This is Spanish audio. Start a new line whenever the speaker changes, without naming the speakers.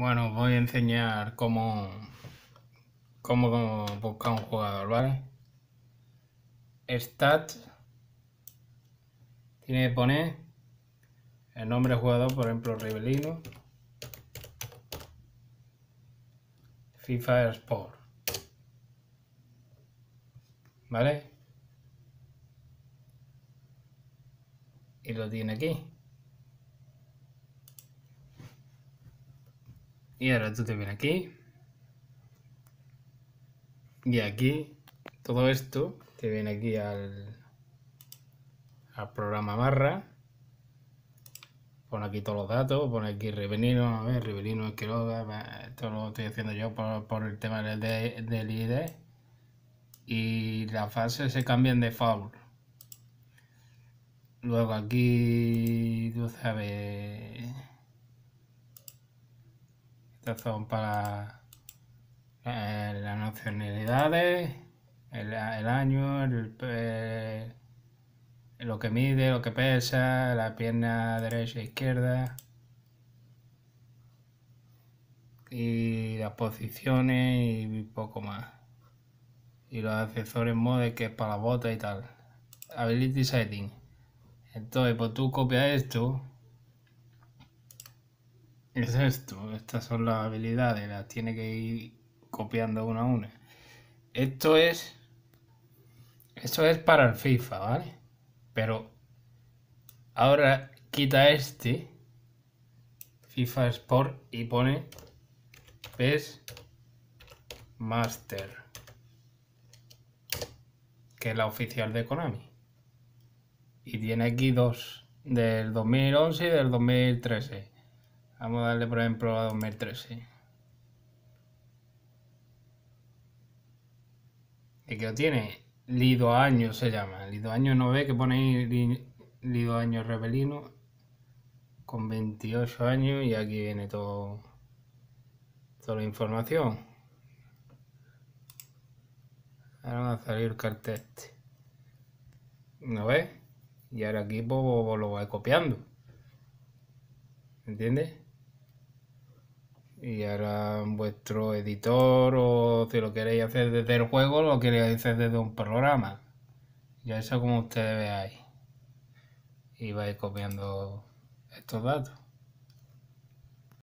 Bueno, voy a enseñar cómo, cómo, cómo buscar un jugador, ¿vale? Stats. Tiene que poner el nombre del jugador, por ejemplo, Rebelino. FIFA Sport. ¿Vale? Y lo tiene aquí. Y ahora tú te vienes aquí. Y aquí, todo esto te viene aquí al, al programa barra. pone aquí todos los datos, pone aquí Revenino, a ver, revelino Quiroga, esto lo estoy haciendo yo por, por el tema del, del ID. Y las fases se cambian de foul. Luego aquí, tú sabes, son para eh, las nacionalidades, el, año, eh, lo que mide, lo que pesa, la pierna derecha e izquierda. Y las posiciones y poco más. Y los accesorios mode que es para la bota y tal. Ability setting. Entonces, pues tú copias esto es esto, estas son las habilidades, las tiene que ir copiando una a una. Esto es. Esto es para el FIFA, ¿vale? Pero ahora quita este FIFA Sport y pone PES Master, que es la oficial de Konami. Y tiene aquí dos, del 2011 y del 2013. Vamos a darle, por ejemplo, a 2013. ¿Y que lo tiene? Lido Año se llama. Lido Año no ve que pone Lido Año Rebelino con 28 años y aquí viene todo toda la información. Ahora va a salir el cartel este. ¿No ves? Y ahora aquí pues, pues, lo voy copiando. ¿Entiendes? y ahora vuestro editor o si lo queréis hacer desde el juego lo queréis hacer desde un programa ya eso como ustedes veáis y vais copiando estos datos